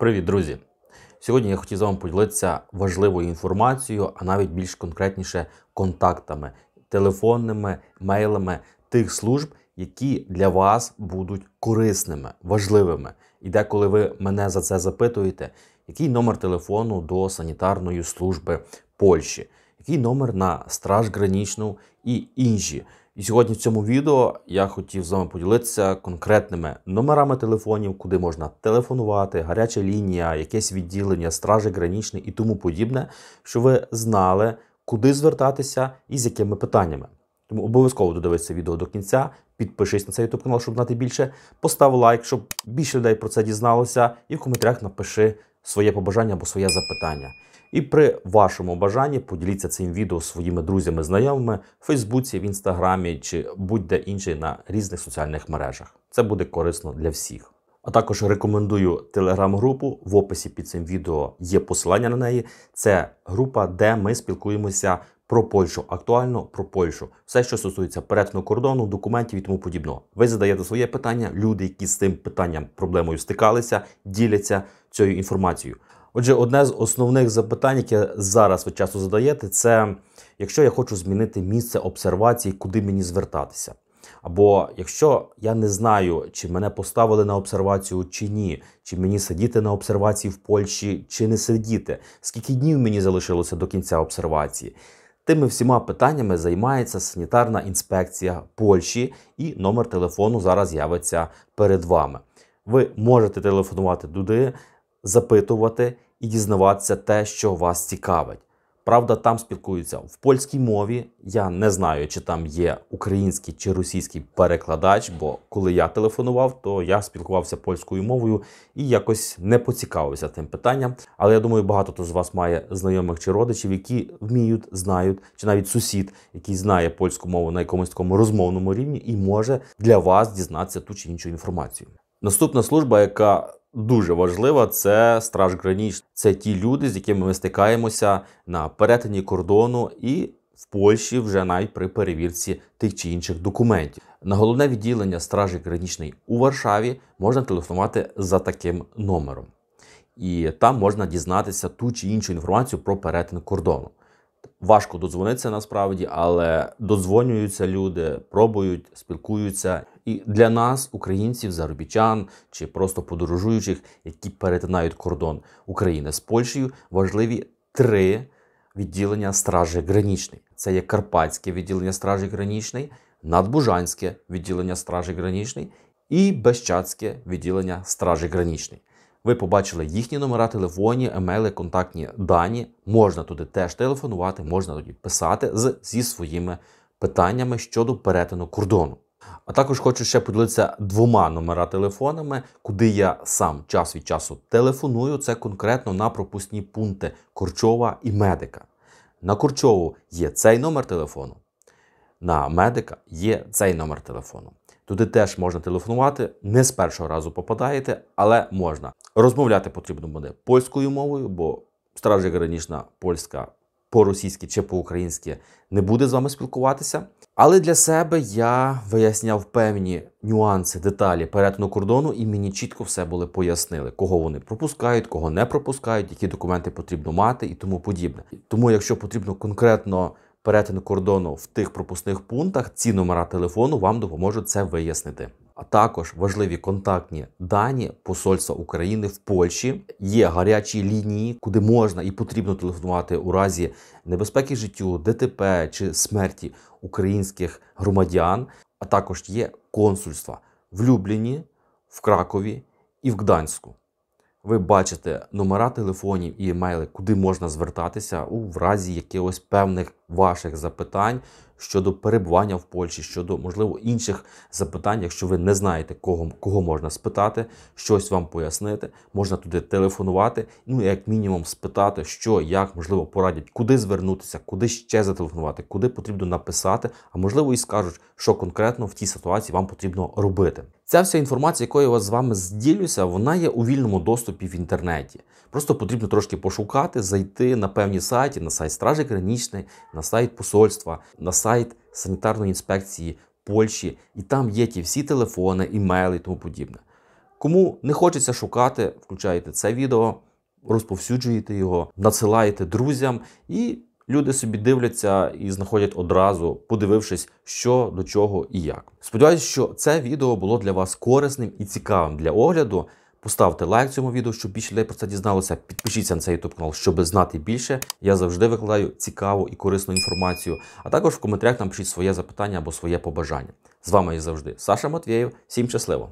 Привіт, друзі! Сьогодні я хотів з вами поділитися важливою інформацією, а навіть більш конкретніше контактами, телефонними мейлами тих служб, які для вас будуть корисними, важливими. І деколи ви мене за це запитуєте, який номер телефону до санітарної служби Польщі, який номер на страж гранічну і інші. І сьогодні в цьому відео я хотів з вами поділитися конкретними номерами телефонів, куди можна телефонувати, гаряча лінія, якесь відділення, стражі гранічний і тому подібне, щоб ви знали, куди звертатися і з якими питаннями. Тому обов'язково додивись відео до кінця, підпишись на цей YouTube канал, щоб знати більше. Постав лайк, щоб більше людей про це дізналося, і в коментарях напиши своє побажання або своє запитання. І при вашому бажанні поділіться цим відео своїми друзями, знайомими в Фейсбуці, в Інстаграмі чи будь-де інший на різних соціальних мережах. Це буде корисно для всіх. А також рекомендую телеграм-групу. В описі під цим відео є посилання на неї. Це група, де ми спілкуємося про Польщу, актуально про Польщу, все, що стосується перетину кордону, документів і тому подібно. Ви задаєте своє питання. Люди, які з цим питанням проблемою стикалися, діляться цією інформацією. Отже, одне з основних запитань, яке зараз ви часто задаєте, це якщо я хочу змінити місце обсервації, куди мені звертатися. Або якщо я не знаю, чи мене поставили на обсервацію чи ні, чи мені сидіти на обсервації в Польщі, чи не сидіти, скільки днів мені залишилося до кінця обсервації. Тими всіма питаннями займається санітарна інспекція Польщі, і номер телефону зараз з'явиться перед вами. Ви можете телефонувати туди, запитувати і дізнаватися те, що вас цікавить. Правда, там спілкуються в польській мові. Я не знаю, чи там є український чи російський перекладач, бо коли я телефонував, то я спілкувався польською мовою і якось не поцікавився тим питанням. Але я думаю, багато хто з вас має знайомих чи родичів, які вміють, знають, чи навіть сусід, який знає польську мову на якомусь такому розмовному рівні, і може для вас дізнатися ту чи іншу інформацію. Наступна служба, яка дуже важлива це страж граніч. Це ті люди, з якими ми стикаємося на перетині кордону і в Польщі вже навіть при перевірці тих чи інших документів. На головне відділення стражі гранічної у Варшаві можна телефонувати за таким номером. І там можна дізнатися ту чи іншу інформацію про перетин кордону. Важко додзвонитися насправді, але додзвонюються люди, пробують, спілкуються. І для нас, українців, заробітчан чи просто подорожуючих, які перетинають кордон України з Польщею, важливі три відділення стражі гранічний: Це є Карпатське відділення стражі гранічний, Надбужанське відділення стражі гранічний і Безчацьке відділення стражі гранічний. Ви побачили їхні номера телефонів, емейли, контактні дані. Можна туди теж телефонувати, можна тоді писати з, зі своїми питаннями щодо перетину кордону. А також хочу ще поділитися двома номера телефонами, куди я сам час від часу телефоную. Це конкретно на пропускні пункти Корчова і медика. На Корчову є цей номер телефону, на медика є цей номер телефону. Туди теж можна телефонувати, не з першого разу попадаєте, але можна. Розмовляти потрібно буде польською мовою, бо стража гранічна польська по-російськи чи по-українськи не буде з вами спілкуватися. Але для себе я виясняв певні нюанси, деталі перетину кордону, і мені чітко все було пояснили, кого вони пропускають, кого не пропускають, які документи потрібно мати і тому подібне. Тому, якщо потрібно конкретно перетин кордону в тих пропускних пунктах, ці номера телефону вам допоможуть це вияснити. А також важливі контактні дані Посольства України в Польщі є гарячі лінії, куди можна і потрібно телефонувати у разі небезпеки життю, ДТП чи смерті українських громадян. А також є консульства в Любліні, в Кракові і в Гданську. Ви бачите номера телефонів і емейли, куди можна звертатися у разі якихось певних ваших запитань щодо перебування в Польщі, щодо, можливо, інших запитань, якщо ви не знаєте, кого кого можна спитати, щось вам пояснити, можна туди телефонувати, ну як мінімум спитати, що, як, можливо, порадять, куди звернутися, куди ще зателефонувати, куди потрібно написати, а можливо і скажуть, що конкретно в тій ситуації вам потрібно робити. Ця вся інформація, якою я з вами зділюся, вона є у вільному доступі в інтернеті. Просто потрібно трошки пошукати, зайти на певні сайти, на сайт Стражі Гранічний, на на сайт посольства, на сайт санітарної інспекції Польщі, і там є ті всі телефони, імейли і тому подібне. Кому не хочеться шукати, включаєте це відео, розповсюджуєте його, надсилаєте друзям, і люди собі дивляться і знаходять одразу, подивившись, що до чого і як. Сподіваюсь, що це відео було для вас корисним і цікавим для огляду. Поставте лайк цьому відео, щоб більше людей про це дізналося. Підпишіться на цей YouTube канал, щоб знати більше. Я завжди викладаю цікаву і корисну інформацію. А також в коментарях напишіть своє запитання або своє побажання. З вами і завжди Саша Матвєєв. Всім щасливо!